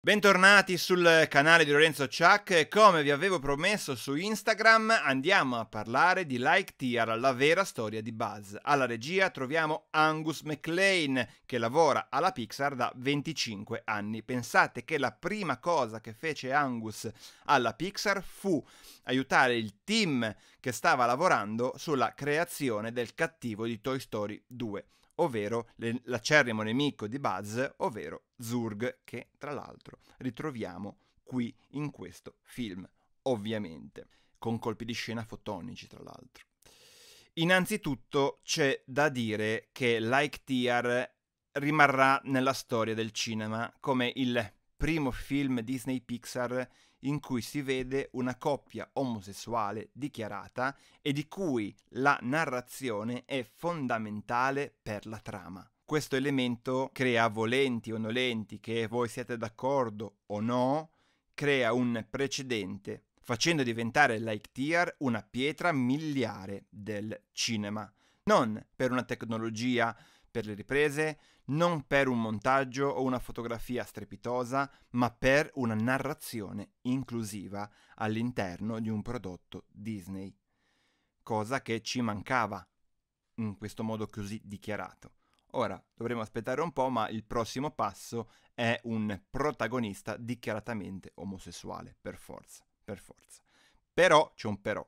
Bentornati sul canale di Lorenzo Ciac. come vi avevo promesso su Instagram andiamo a parlare di Like Tear, la vera storia di Buzz. Alla regia troviamo Angus McLean che lavora alla Pixar da 25 anni. Pensate che la prima cosa che fece Angus alla Pixar fu aiutare il team che stava lavorando sulla creazione del cattivo di Toy Story 2 ovvero l'acerrimo nemico di Buzz, ovvero Zurg, che tra l'altro ritroviamo qui in questo film, ovviamente, con colpi di scena fotonici tra l'altro. Innanzitutto c'è da dire che Like Tear rimarrà nella storia del cinema come il primo film Disney Pixar in cui si vede una coppia omosessuale dichiarata e di cui la narrazione è fondamentale per la trama. Questo elemento crea volenti o nolenti, che voi siate d'accordo o no, crea un precedente, facendo diventare Lightyear una pietra miliare del cinema. Non per una tecnologia per le riprese, non per un montaggio o una fotografia strepitosa, ma per una narrazione inclusiva all'interno di un prodotto Disney, cosa che ci mancava in questo modo così dichiarato. Ora dovremo aspettare un po', ma il prossimo passo è un protagonista dichiaratamente omosessuale, per forza, per forza. Però c'è un però.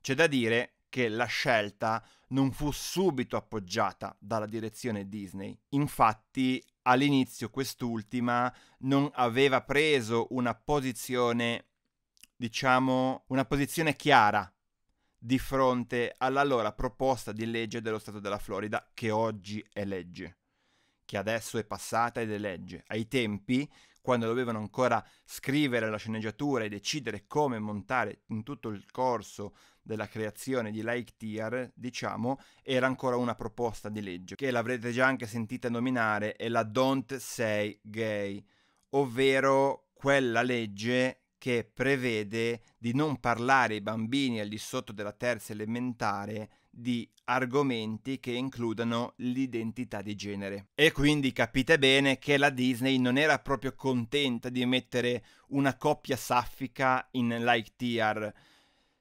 C'è da dire perché la scelta non fu subito appoggiata dalla direzione Disney. Infatti, all'inizio quest'ultima non aveva preso una posizione, diciamo, una posizione chiara di fronte all'allora proposta di legge dello Stato della Florida, che oggi è legge che adesso è passata ed è legge. Ai tempi, quando dovevano ancora scrivere la sceneggiatura e decidere come montare in tutto il corso della creazione di Lightyear, diciamo, era ancora una proposta di legge, che l'avrete già anche sentita nominare, è la Don't Say Gay, ovvero quella legge che prevede di non parlare ai bambini al di sotto della terza elementare di argomenti che includano l'identità di genere. E quindi capite bene che la Disney non era proprio contenta di mettere una coppia saffica in Lightyear,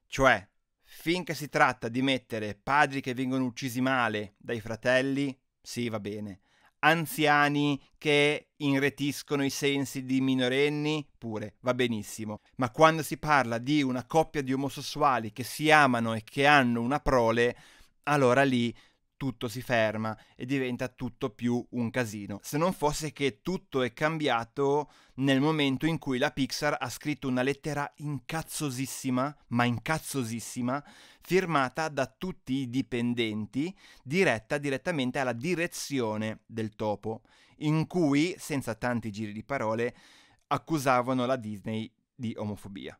cioè finché si tratta di mettere padri che vengono uccisi male dai fratelli, sì va bene, anziani che inretiscono i sensi di minorenni, pure va benissimo. Ma quando si parla di una coppia di omosessuali che si amano e che hanno una prole, allora lì tutto si ferma e diventa tutto più un casino. Se non fosse che tutto è cambiato nel momento in cui la Pixar ha scritto una lettera incazzosissima, ma incazzosissima, firmata da tutti i dipendenti, diretta direttamente alla direzione del topo, in cui, senza tanti giri di parole, accusavano la Disney di omofobia.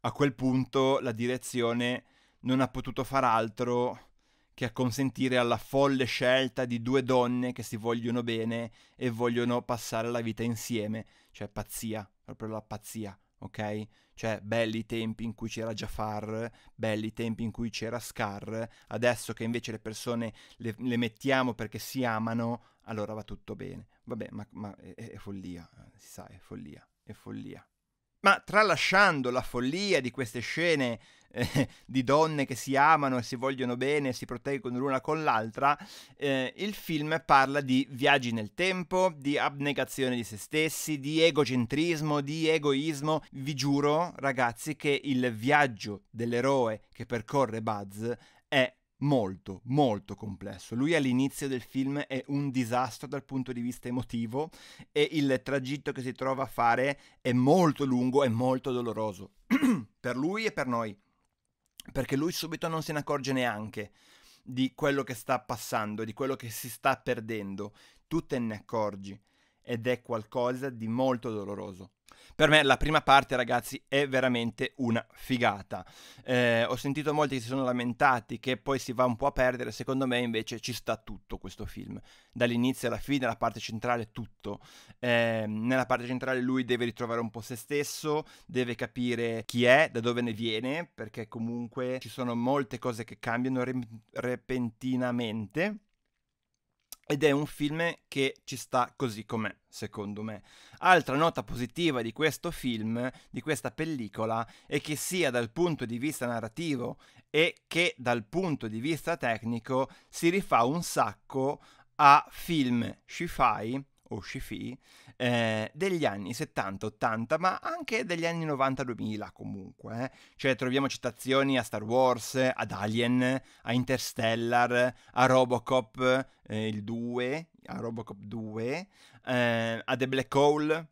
A quel punto la direzione non ha potuto far altro che acconsentire alla folle scelta di due donne che si vogliono bene e vogliono passare la vita insieme, cioè pazzia, proprio la pazzia, ok? Cioè, belli i tempi in cui c'era Jafar, belli i tempi in cui c'era Scar, adesso che invece le persone le, le mettiamo perché si amano, allora va tutto bene. Vabbè, ma, ma è, è follia, eh, si sa, è follia, è follia. Ma tralasciando la follia di queste scene eh, di donne che si amano e si vogliono bene e si proteggono l'una con l'altra, eh, il film parla di viaggi nel tempo, di abnegazione di se stessi, di egocentrismo, di egoismo. Vi giuro, ragazzi, che il viaggio dell'eroe che percorre Buzz è molto, molto complesso. Lui all'inizio del film è un disastro dal punto di vista emotivo e il tragitto che si trova a fare è molto lungo e molto doloroso per lui e per noi, perché lui subito non se ne accorge neanche di quello che sta passando, di quello che si sta perdendo. Tu te ne accorgi ed è qualcosa di molto doloroso. Per me la prima parte, ragazzi, è veramente una figata. Eh, ho sentito molti che si sono lamentati che poi si va un po' a perdere, secondo me invece ci sta tutto questo film, dall'inizio alla fine, la parte centrale, tutto. Eh, nella parte centrale lui deve ritrovare un po' se stesso, deve capire chi è, da dove ne viene, perché comunque ci sono molte cose che cambiano re- repentinamente ed è un film che ci sta così com'è, secondo me. Altra nota positiva di questo film, di questa pellicola, è che sia dal punto di vista narrativo e che dal punto di vista tecnico si rifà un sacco a film sci-fi o sci eh, degli anni 70-80 ma anche degli anni 90-2000 comunque, eh. cioè troviamo citazioni a Star Wars, ad Alien, a Interstellar, a Robocop eh, il 2, a Robocop 2, eh, a The Black Hole,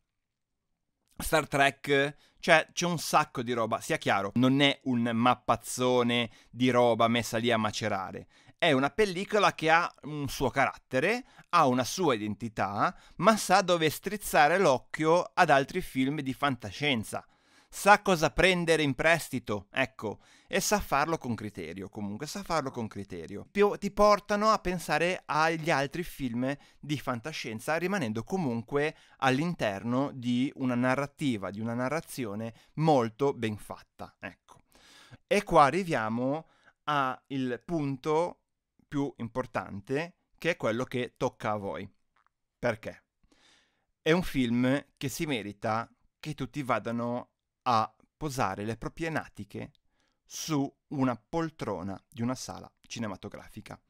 Star Trek, cioè c'è un sacco di roba, sia chiaro, non è un mappazzone di roba messa lì a macerare, è una pellicola che ha un suo carattere, ha una sua identità, ma sa dove strizzare l'occhio ad altri film di fantascienza. Sa cosa prendere in prestito, ecco, e sa farlo con criterio, comunque sa farlo con criterio. Più ti portano a pensare agli altri film di fantascienza, rimanendo comunque all'interno di una narrativa, di una narrazione molto ben fatta, ecco. E qua arriviamo al punto più importante, che è quello che tocca a voi. Perché? È un film che si merita che tutti vadano a posare le proprie natiche su una poltrona di una sala cinematografica.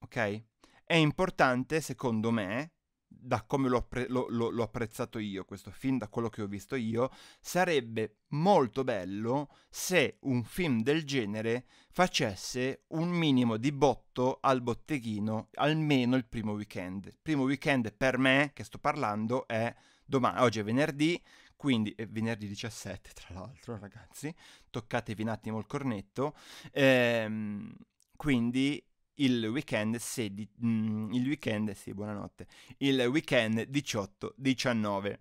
Ok? È importante, secondo me, da come l'ho, appre- lo, lo, l'ho, apprezzato io questo film, da quello che ho visto io, sarebbe molto bello se un film del genere facesse un minimo di botto al botteghino almeno il primo weekend. Il primo weekend per me, che sto parlando, è domani, oggi è venerdì, quindi è eh, venerdì 17 tra l'altro ragazzi, toccatevi un attimo il cornetto, ehm, quindi il weekend, 16, mm, il weekend, sì, buonanotte, il weekend 18-19.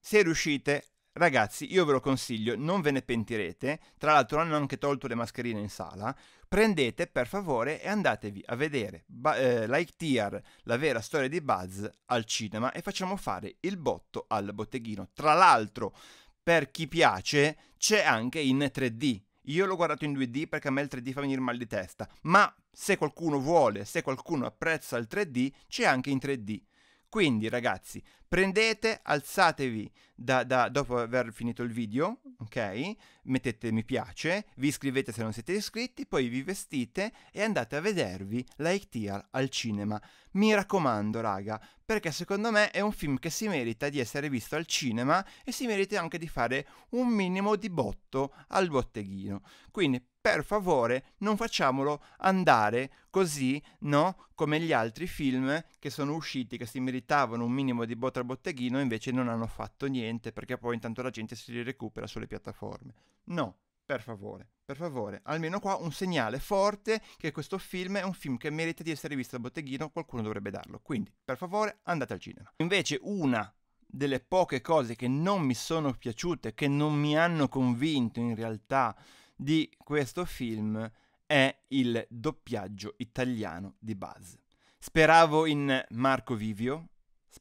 Se riuscite, ragazzi, io ve lo consiglio, non ve ne pentirete, tra l'altro hanno anche tolto le mascherine in sala, prendete per favore e andatevi a vedere ba- eh, Lightyear, la vera storia di Buzz, al cinema e facciamo fare il botto al botteghino. Tra l'altro, per chi piace, c'è anche in 3D, io l'ho guardato in 2D perché a me il 3D fa venire mal di testa, ma se qualcuno vuole, se qualcuno apprezza il 3D, c'è anche in 3D. Quindi ragazzi, Prendete, alzatevi da, da, dopo aver finito il video, ok? Mettete mi piace, vi iscrivete se non siete iscritti, poi vi vestite e andate a vedervi Like Tear al cinema. Mi raccomando, raga, perché secondo me è un film che si merita di essere visto al cinema e si merita anche di fare un minimo di botto al botteghino. Quindi per favore non facciamolo andare così, no? Come gli altri film che sono usciti, che si meritavano un minimo di botto al botteghino invece non hanno fatto niente perché poi intanto la gente si li recupera sulle piattaforme. No, per favore, per favore, almeno qua un segnale forte che questo film è un film che merita di essere visto al botteghino, qualcuno dovrebbe darlo. Quindi, per favore, andate al cinema. Invece una delle poche cose che non mi sono piaciute, che non mi hanno convinto in realtà di questo film è il doppiaggio italiano di Buzz. Speravo in Marco Vivio,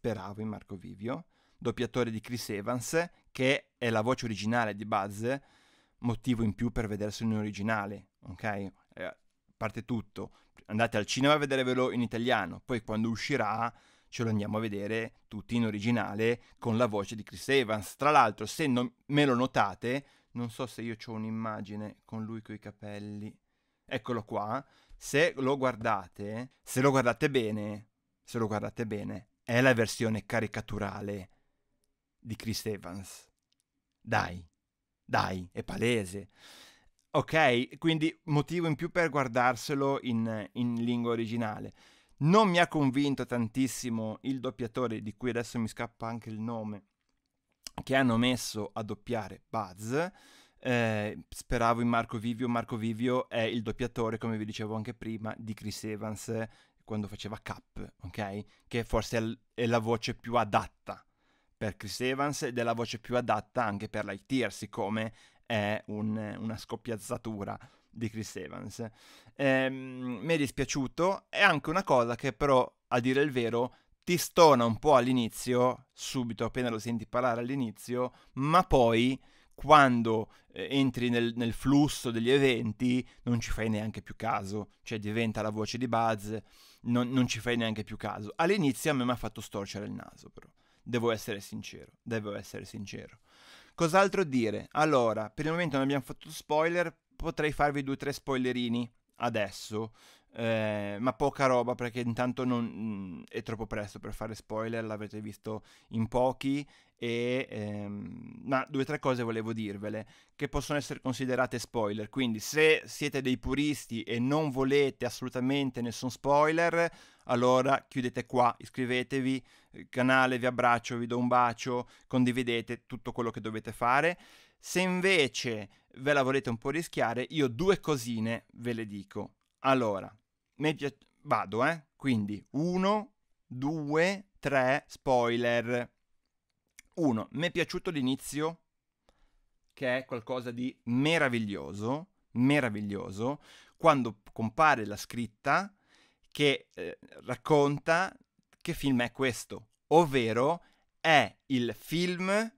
speravo in Marco Vivio, doppiatore di Chris Evans, che è la voce originale di Buzz, motivo in più per vederselo in originale, ok? Eh, parte tutto, andate al cinema a vedervelo in italiano, poi quando uscirà ce lo andiamo a vedere tutti in originale con la voce di Chris Evans. Tra l'altro, se non me lo notate, non so se io ho un'immagine con lui coi capelli. Eccolo qua. Se lo guardate, se lo guardate bene, se lo guardate bene, è la versione caricaturale di Chris Evans. Dai, dai, è palese. Ok, quindi motivo in più per guardarselo in, in lingua originale. Non mi ha convinto tantissimo il doppiatore, di cui adesso mi scappa anche il nome, che hanno messo a doppiare Buzz. Eh, speravo in Marco Vivio. Marco Vivio è il doppiatore, come vi dicevo anche prima, di Chris Evans quando faceva Cap, ok? Che forse è la voce più adatta per Chris Evans ed è la voce più adatta anche per Lightyear, siccome è un, una scoppiazzatura di Chris Evans. Ehm, mi è dispiaciuto, è anche una cosa che però, a dire il vero, ti stona un po' all'inizio, subito appena lo senti parlare all'inizio, ma poi quando eh, entri nel, nel, flusso degli eventi non ci fai neanche più caso, cioè diventa la voce di Buzz, non, non ci fai neanche più caso. All'inizio a me mi ha fatto storcere il naso però, devo essere sincero, devo essere sincero. Cos'altro dire? Allora, per il momento non abbiamo fatto spoiler, potrei farvi due o tre spoilerini adesso, eh, ma poca roba perché intanto non, mh, mm, è troppo presto per fare spoiler, l'avete visto in pochi, e, ehm, ma due o tre cose volevo dirvele che possono essere considerate spoiler, quindi se siete dei puristi e non volete assolutamente nessun spoiler, allora chiudete qua, iscrivetevi, eh, canale, vi abbraccio, vi do un bacio, condividete tutto quello che dovete fare. Se invece ve la volete un po' rischiare, io due cosine ve le dico. Allora, media... vado, eh? Quindi 1, 2, 3, spoiler. 1. Mi è piaciuto l'inizio, che è qualcosa di meraviglioso, meraviglioso, quando compare la scritta che eh, racconta che film è questo, ovvero è il film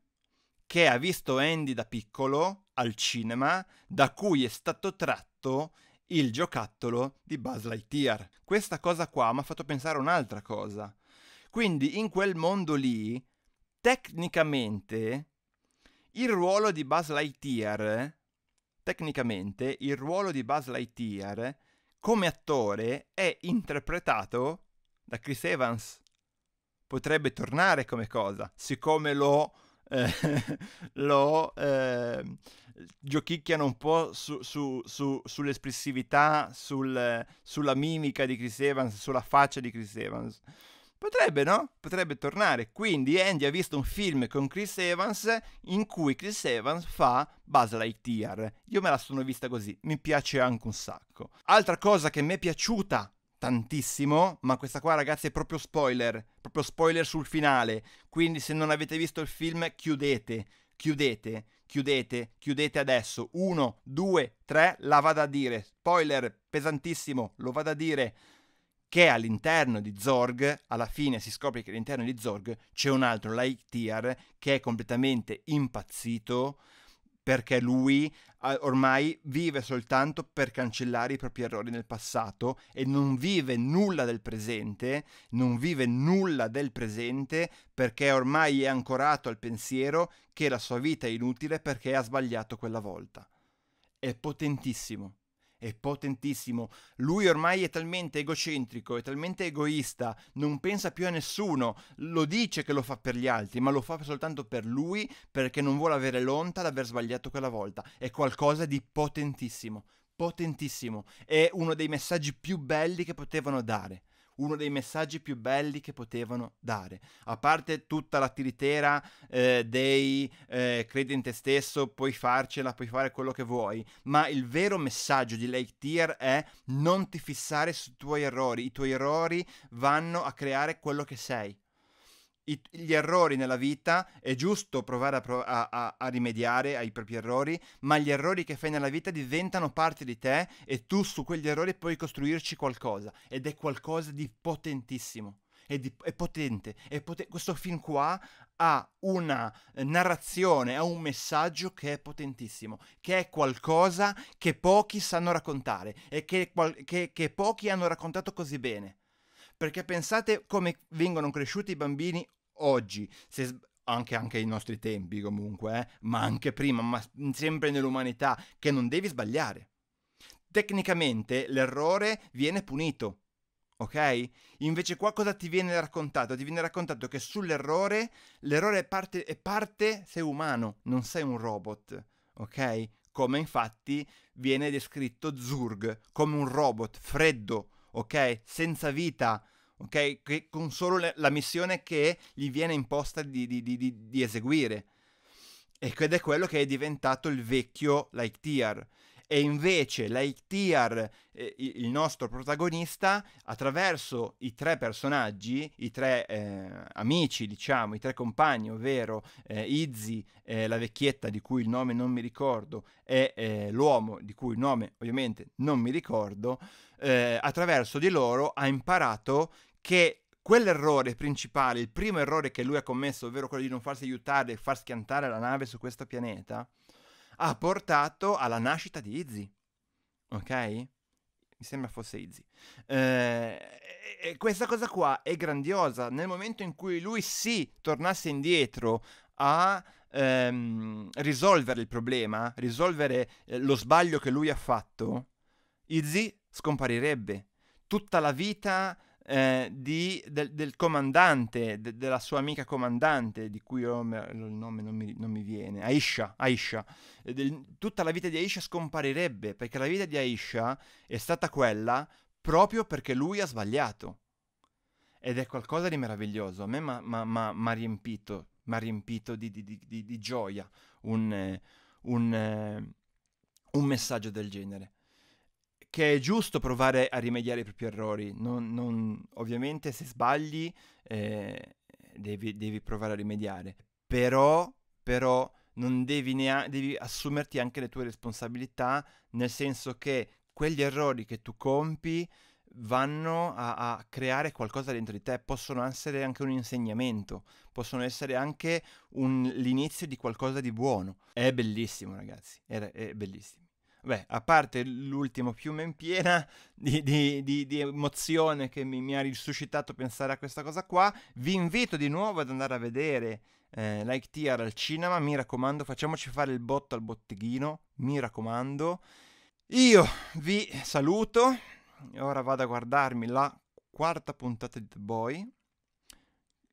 che ha visto Andy da piccolo al cinema, da cui è stato tratto il giocattolo di Buzz Lightyear. Questa cosa qua mi ha fatto pensare a un'altra cosa. Quindi in quel mondo lì, tecnicamente, il ruolo di Buzz Lightyear, tecnicamente, il ruolo di Buzz Lightyear come attore è interpretato da Chris Evans. Potrebbe tornare come cosa, siccome lo... Eh, lo eh, giochicchiano un po' su, su, su, sull'espressività, sul, sulla mimica di Chris Evans, sulla faccia di Chris Evans. Potrebbe, no? Potrebbe tornare. Quindi Andy ha visto un film con Chris Evans in cui Chris Evans fa Buzz Lightyear. Io me la sono vista così, mi piace anche un sacco. Altra cosa che mi è piaciuta tantissimo, ma questa qua ragazzi è proprio spoiler, proprio spoiler sul finale. Quindi se non avete visto il film chiudete, chiudete chiudete, chiudete adesso. Uno, due, tre, la vado a dire. Spoiler pesantissimo, lo vado a dire che all'interno di Zorg, alla fine si scopre che all'interno di Zorg c'è un altro Lightyear che è completamente impazzito perché lui ormai vive soltanto per cancellare i propri errori nel passato e non vive nulla del presente, non vive nulla del presente perché ormai è ancorato al pensiero che la sua vita è inutile perché ha sbagliato quella volta. È potentissimo è potentissimo. Lui ormai è talmente egocentrico, è talmente egoista, non pensa più a nessuno, lo dice che lo fa per gli altri, ma lo fa soltanto per lui perché non vuole avere l'onta aver sbagliato quella volta. È qualcosa di potentissimo, potentissimo. È uno dei messaggi più belli che potevano dare uno dei messaggi più belli che potevano dare. A parte tutta la tiritera eh, dei eh, credi in te stesso, puoi farcela, puoi fare quello che vuoi, ma il vero messaggio di Lake Tier è non ti fissare sui tuoi errori, i tuoi errori vanno a creare quello che sei i, gli errori nella vita, è giusto provare a, a, a, rimediare ai propri errori, ma gli errori che fai nella vita diventano parte di te e tu su quegli errori puoi costruirci qualcosa ed è qualcosa di potentissimo. È, di, è potente, è poten- questo film qua ha una narrazione, ha un messaggio che è potentissimo, che è qualcosa che pochi sanno raccontare e che, qual- che, che pochi hanno raccontato così bene perché pensate come vengono cresciuti i bambini oggi, se, anche, anche ai nostri tempi comunque, eh, ma anche prima, ma sempre nell'umanità, che non devi sbagliare. Tecnicamente l'errore viene punito, ok? Invece qua cosa ti viene raccontato? Ti viene raccontato che sull'errore, l'errore è parte, è parte sei umano, non sei un robot, ok? Come infatti viene descritto Zurg, come un robot freddo, ok? Senza vita, ok? Che, con solo le, la missione che gli viene imposta di, di, di, di, eseguire. Ed è quello che è diventato il vecchio Lightyear. E invece Lightyear, eh, il nostro protagonista, attraverso i tre personaggi, i tre eh, amici, diciamo, i tre compagni, ovvero eh, Izzy, eh, la vecchietta di cui il nome non mi ricordo, e eh, l'uomo di cui il nome ovviamente non mi ricordo, attraverso di loro ha imparato che quell'errore principale, il primo errore che lui ha commesso, ovvero quello di non farsi aiutare e far schiantare la nave su questo pianeta, ha portato alla nascita di Izzy. Ok? Mi sembra fosse Izzy. Eh, questa cosa qua è grandiosa. Nel momento in cui lui si tornasse indietro a ehm, risolvere il problema, risolvere eh, lo sbaglio che lui ha fatto, Izzy scomparirebbe. Tutta la vita eh, di, del, del, comandante, de, della sua amica comandante, di cui ho, il nome non mi, non mi, viene, Aisha, Aisha. Del, tutta la vita di Aisha scomparirebbe, perché la vita di Aisha è stata quella proprio perché lui ha sbagliato. Ed è qualcosa di meraviglioso, a me mi ha riempito, m'ha riempito di, di, di gioia un, eh, un, eh, un messaggio del genere perché è giusto provare a rimediare i propri errori. Non, non, ovviamente se sbagli eh, devi, devi, provare a rimediare, però, però non devi, nea- devi assumerti anche le tue responsabilità, nel senso che quegli errori che tu compi vanno a, a, creare qualcosa dentro di te, possono essere anche un insegnamento, possono essere anche un, l'inizio di qualcosa di buono. È bellissimo ragazzi, è, è bellissimo beh, a parte l'ultimo piume in piena di, di, di, di emozione che mi, mi, ha risuscitato pensare a questa cosa qua, vi invito di nuovo ad andare a vedere eh, Like Tear al cinema, mi raccomando, facciamoci fare il botto al botteghino, mi raccomando. Io vi saluto, ora vado a guardarmi la quarta puntata di The Boy,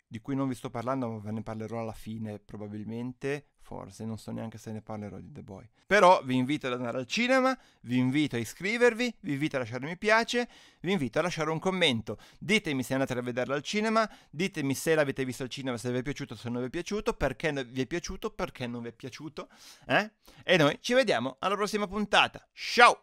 di cui non vi sto parlando, ma ve ne parlerò alla fine probabilmente, forse, non so neanche se ne parlerò di The Boy. Però vi invito ad andare al cinema, vi invito a iscrivervi, vi invito a lasciare mi piace, vi invito a lasciare un commento. Ditemi se andate a vederla al cinema, ditemi se l'avete visto al cinema, se vi è piaciuto, se non vi è piaciuto, perché vi è piaciuto, perché non vi è piaciuto. Eh? E noi ci vediamo alla prossima puntata. Ciao!